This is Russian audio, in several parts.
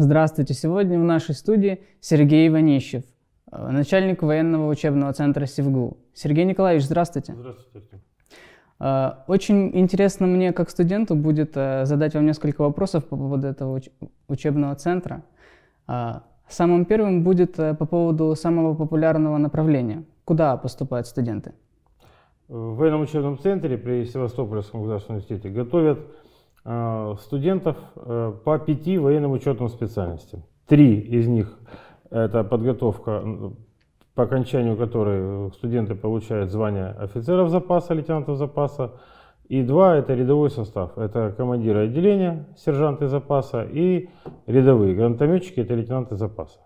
Здравствуйте! Сегодня в нашей студии Сергей Иванищев, э, начальник военного учебного центра СИВГУ. Сергей Николаевич, здравствуйте! Здравствуйте! Э, очень интересно мне, как студенту, будет э, задать вам несколько вопросов по поводу этого учебного центра. Самым первым будет по поводу самого популярного направления. Куда поступают студенты? В военном учебном центре при Севастопольском государственном университете готовят Э, студентов э, по пяти военным учетным специальностям. Три из них – это подготовка, по окончанию которой э, студенты получают звание офицеров запаса, лейтенантов запаса, и два – это рядовой состав. Это командиры отделения, сержанты запаса и рядовые. Гранатометчики – это лейтенанты запаса.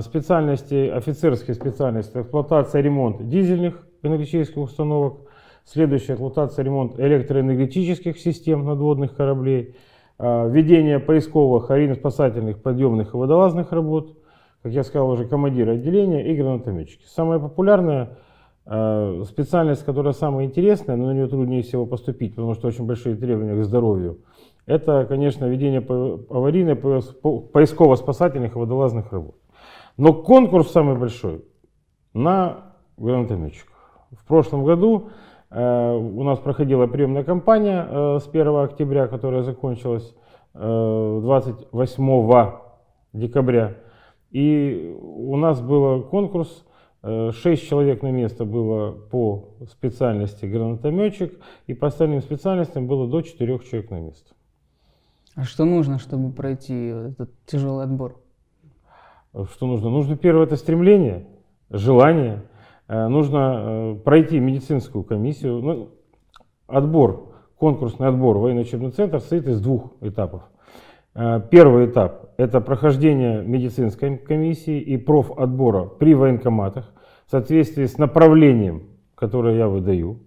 Специальности, офицерские специальности – эксплуатация, ремонт дизельных энергетических установок, Следующая флотация ремонт электроэнергетических систем надводных кораблей, а, введение поисковых, аварийно-спасательных, подъемных и водолазных работ, как я сказал уже, командиры отделения и гранатометчики. Самая популярная а, специальность, которая самая интересная, но на нее труднее всего поступить, потому что очень большие требования к здоровью, это, конечно, ведение аварийной, поисково-спасательных и водолазных работ. Но конкурс самый большой на гранатометчиков. В прошлом году Э, у нас проходила приемная кампания э, с 1 октября, которая закончилась 28 э, декабря. И у нас был конкурс, 6 человек на место было по специальности гранатометчик, и по остальным специальностям было до 4 человек на место. А что нужно, чтобы пройти этот тяжелый отбор? Что нужно? Нужно первое это стремление, желание – Э, нужно э, пройти медицинскую комиссию. Ну, отбор, конкурсный отбор в военно-учебный центр состоит из двух этапов. Э, первый этап – это прохождение медицинской комиссии и профотбора при военкоматах в соответствии с направлением, которое я выдаю,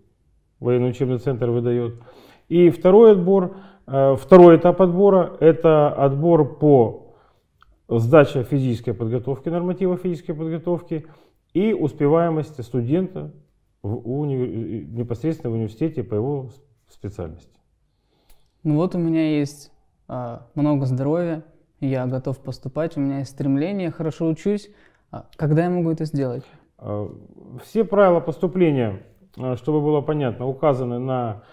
военно-учебный центр выдает. И второй отбор, второй этап отбора – это отбор по сдаче физической подготовки, норматива физической подготовки – и успеваемости студента в универ... непосредственно в университете по его специальности. Ну вот у меня есть а, много здоровья, я готов поступать, у меня есть стремление, хорошо учусь. А когда я могу это сделать? А, все правила поступления, а, чтобы было понятно, указаны на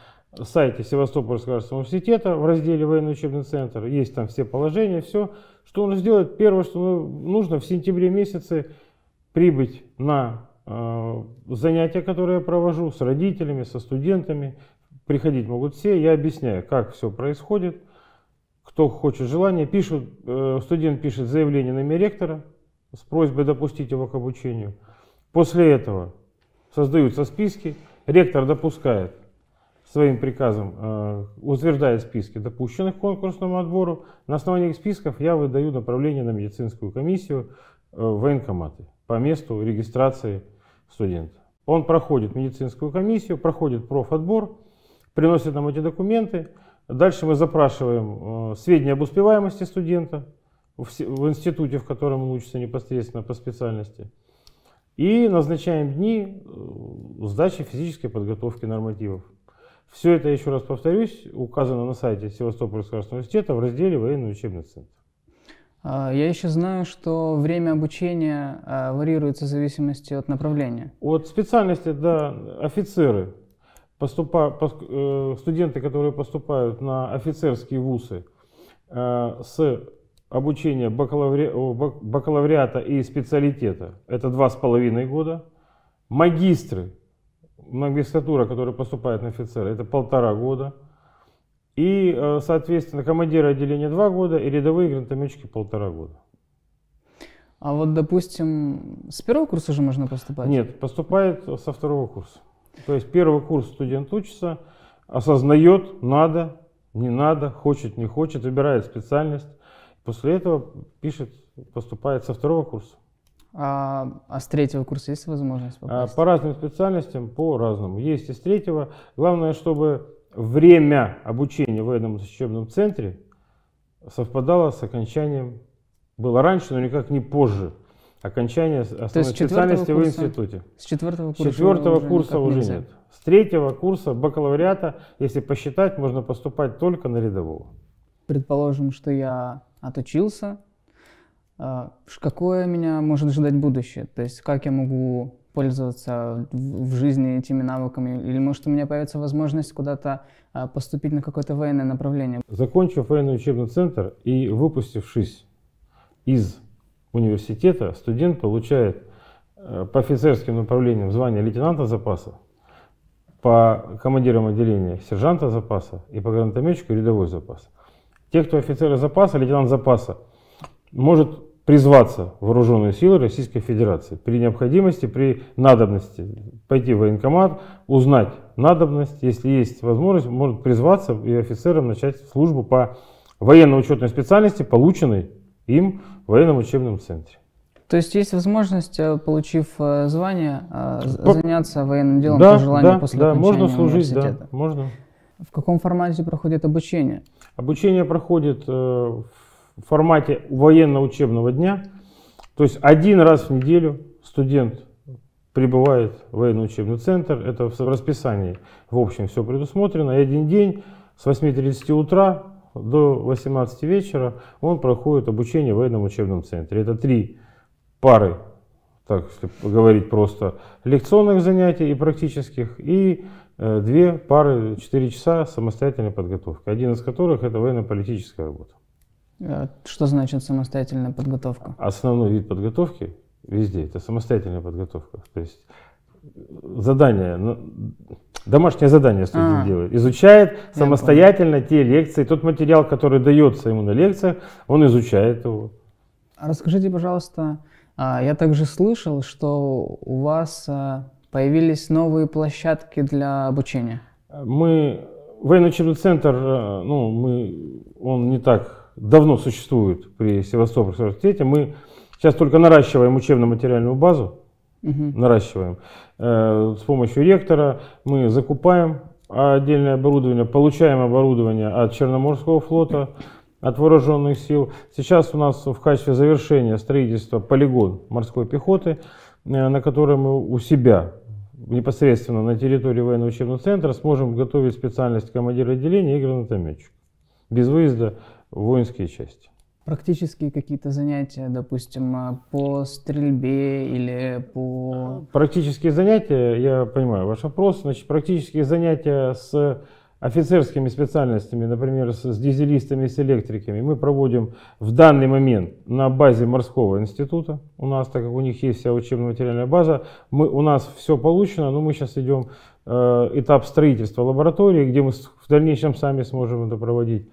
сайте Севастопольского университета в разделе «Военный учебный центр». Есть там все положения, все. Что нужно сделать? Первое, что нужно в сентябре месяце прибыть на э, занятия, которые я провожу с родителями, со студентами. Приходить могут все, я объясняю, как все происходит. Кто хочет желание, пишут, э, студент пишет заявление на имя ректора с просьбой допустить его к обучению. После этого создаются списки, ректор допускает своим приказом, э, утверждает списки допущенных к конкурсному отбору. На основании списков я выдаю направление на медицинскую комиссию в военкоматы по месту регистрации студента. Он проходит медицинскую комиссию, проходит профотбор, приносит нам эти документы. Дальше мы запрашиваем э, сведения об успеваемости студента в институте, в котором он учится непосредственно по специальности. И назначаем дни э, сдачи физической подготовки нормативов. Все это, еще раз повторюсь, указано на сайте Севастопольского университета в разделе «Военный учебный центр». А, я еще знаю, что время обучения а, варьируется в зависимости от направления. От специальности, да, офицеры, поступа, э, студенты, которые поступают на офицерские вузы э, с обучения бакалаври... бакалавриата и специалитета, это два с половиной года. Магистры, магистратура, которая поступает на офицера, это полтора года. И, э, соответственно, командиры отделения два года и рядовые гранатометчики полтора года. А вот, допустим, с первого курса же можно поступать? Нет, поступает со второго курса. То есть первый курс студент учится, осознает, надо, не надо, хочет, не хочет, выбирает специальность. После этого пишет, поступает со второго курса. А, а с третьего курса есть возможность а, попасть? А, по разным специальностям, по разному. Есть и с третьего. Главное, чтобы время обучения в военном учебном центре совпадало с окончанием, было раньше, но никак не позже, окончания основной специальности курса, в институте. С четвертого курса, четвертого уже, курса уже нет. С третьего курса бакалавриата, если посчитать, можно поступать только на рядового. Предположим, что я отучился. А, какое меня может ждать будущее? То есть как я могу пользоваться в жизни этими навыками? Или, может, у меня появится возможность куда-то а, поступить на какое-то военное направление? Закончив военный учебный центр и выпустившись из университета, студент получает э, по офицерским направлениям звание лейтенанта запаса, по командирам отделения сержанта запаса и по гранатометчику рядовой запас. Те, кто офицеры запаса, лейтенант запаса, может призваться в вооруженные силы Российской Федерации при необходимости, при надобности пойти в военкомат, узнать надобность, если есть возможность, может призваться и офицером начать службу по военно-учетной специальности, полученной им в военном учебном центре. То есть есть возможность, э, получив э, звание, э, заняться военным делом да, по желанию да, после да, окончания можно служить, да, можно. В каком формате проходит обучение? Обучение проходит в в формате военно-учебного дня. То есть один раз в неделю студент прибывает в военно-учебный центр. Это в расписании, в общем, все предусмотрено. И один день с 8.30 утра до 18 вечера он проходит обучение в военно учебном центре. Это три пары, так если говорить просто, лекционных занятий и практических, и э, две пары, четыре часа самостоятельной подготовки, один из которых это военно-политическая работа. Э, что значит самостоятельная подготовка? Основной вид подготовки везде – это самостоятельная подготовка. То есть э, задание, ну, домашнее задание студент а, делает. Изучает самостоятельно понял. те лекции, тот материал, который дается ему на лекциях, он изучает его. А расскажите, пожалуйста, а, я также слышал, что у вас а, появились новые площадки для обучения. Мы, военно-учебный центр, э, ну, мы, он не так давно существует при Севастопольском университете. Мы сейчас только наращиваем учебно-материальную базу, угу. наращиваем. Э, с помощью ректора мы закупаем отдельное оборудование, получаем оборудование от Черноморского флота, от вооруженных сил. Сейчас у нас в качестве завершения строительства полигон морской пехоты, э, на котором мы у себя непосредственно на территории военного учебного центра сможем готовить специальность командира отделения и гранатометчик без выезда воинские части. Практические какие-то занятия, допустим, а, по стрельбе или по... Практические занятия, я понимаю ваш вопрос, значит, практические занятия с офицерскими специальностями, например, с дизелистами, с электриками, мы проводим в данный момент на базе морского института. У нас, так как у них есть вся учебно-материальная база, мы, у нас все получено, но мы сейчас идем э, этап строительства лаборатории, где мы в дальнейшем сами сможем это проводить.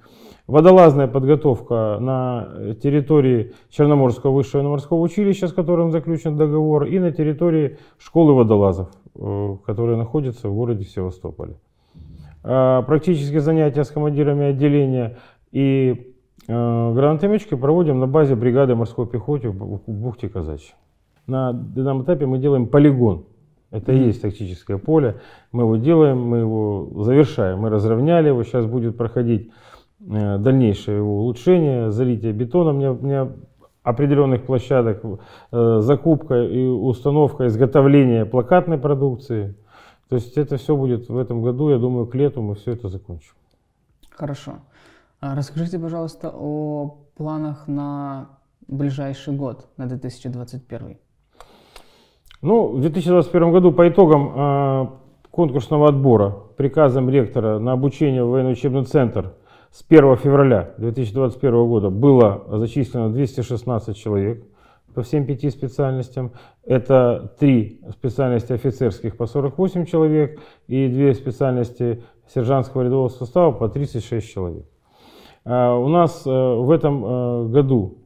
Водолазная подготовка на территории Черноморского высшего морского училища, с которым заключен договор, и на территории школы водолазов, э, которая находится в городе Севастополе. А, практические занятия с командирами отделения и э, гранатометчики проводим на базе бригады морской пехоты в бухте Казачьей. На данном этапе мы делаем полигон это и есть тактическое поле. Мы его делаем, мы его завершаем, мы разровняли его. Сейчас будет проходить Э, дальнейшее его улучшение, залитие у меня определенных площадок, э, закупка и установка, изготовление плакатной продукции. То есть это все будет в этом году, я думаю, к лету мы все это закончим. Хорошо. А расскажите, пожалуйста, о планах на ближайший год, на 2021. Ну, в 2021 году по итогам э, конкурсного отбора приказом ректора на обучение в военно-учебный центр – с 1 февраля 2021 года было зачислено 216 человек по всем пяти специальностям. Это три специальности офицерских по 48 человек и две специальности сержантского рядового состава по 36 человек. А, у нас э, в этом э, году,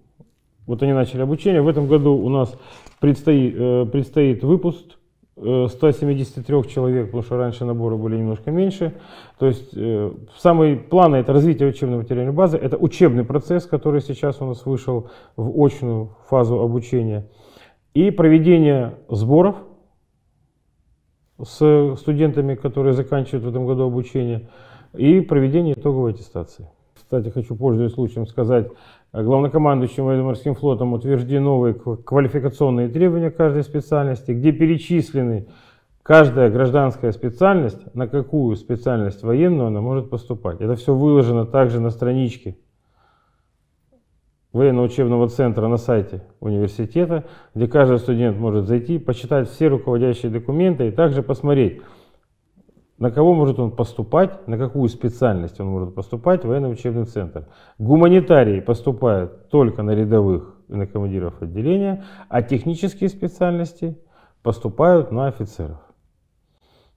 вот они начали обучение, в этом году у нас предстоит, э, предстоит выпуск 173 э, человек, потому что раньше наборы были немножко меньше. То есть э, самый план это развитие учебной материальной базы, это учебный процесс, который сейчас у нас вышел в очную фазу обучения, и проведение сборов с студентами, которые заканчивают в этом году обучение, и проведение итоговой аттестации кстати, хочу, пользуясь случаем, сказать, э, главнокомандующим военно-морским флотом утверждены новые квалификационные требования каждой специальности, где перечислены каждая гражданская специальность, на какую специальность военную она может поступать. Это все выложено также на страничке военно-учебного центра на сайте университета, где каждый студент может зайти, почитать все руководящие документы и также посмотреть, на кого может он поступать, на какую специальность он может поступать в военно-учебный центр. Гуманитарии поступают только на рядовых и на командиров отделения, а технические специальности поступают на офицеров.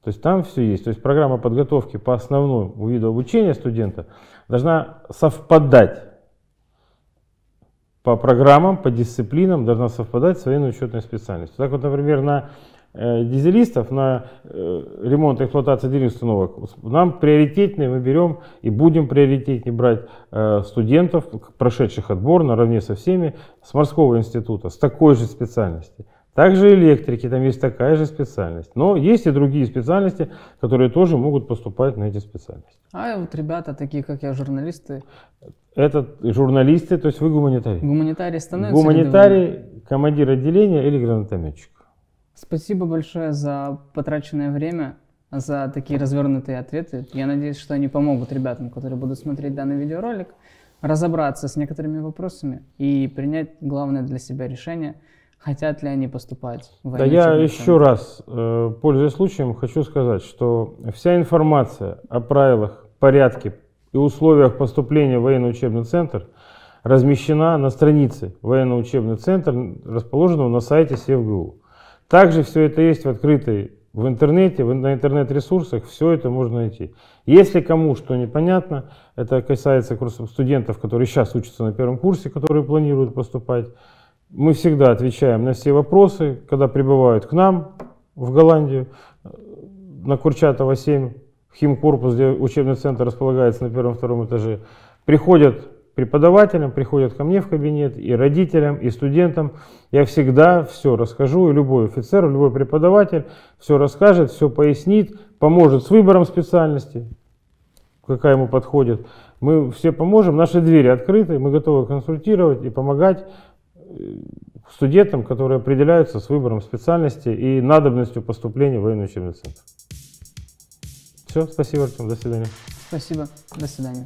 То есть там все есть. То есть программа подготовки по основному виду обучения студента должна совпадать по программам, по дисциплинам, должна совпадать с военно-учетной специальностью. Так вот, например, на Э, дизелистов на э, ремонт и эксплуатацию дизельных установок, нам приоритетнее мы берем и будем приоритетнее брать э, студентов, прошедших отбор наравне со всеми, с морского института, с такой же специальности. Также электрики, там есть такая же специальность. Но есть и другие специальности, которые тоже могут поступать на эти специальности. А вот ребята, такие как я, журналисты? Это журналисты, то есть вы гуманитарий. Гуманитарий становится? Гуманитарий, командир отделения или гранатометчик. Спасибо большое за потраченное время, за такие развернутые ответы. Я надеюсь, что они помогут ребятам, которые будут смотреть данный видеоролик, разобраться с некоторыми вопросами и принять главное для себя решение, хотят ли они поступать в Да я еще раз, э, пользуясь случаем, хочу сказать, что вся информация о правилах, порядке и условиях поступления в военно-учебный центр размещена на странице военно-учебный центр, расположенного на сайте СевГУ. Также все это есть в открытой в интернете, на интернет-ресурсах, все это можно найти. Если кому что непонятно, это касается курсов студентов, которые сейчас учатся на первом курсе, которые планируют поступать, мы всегда отвечаем на все вопросы, когда прибывают к нам в Голландию, э, на Курчатова 7, Химкорпус, где учебный центр располагается на первом-втором этаже, приходят преподавателям, приходят ко мне в кабинет, и родителям, и студентам. Я всегда все расскажу, и любой офицер, любой преподаватель все расскажет, все пояснит, поможет с выбором специальности, какая ему подходит. Мы все поможем, наши двери открыты, мы готовы консультировать и помогать э, студентам, которые определяются с выбором специальности и надобностью поступления в военный учебный центр. Все, спасибо, Артем, до свидания. Спасибо, до свидания.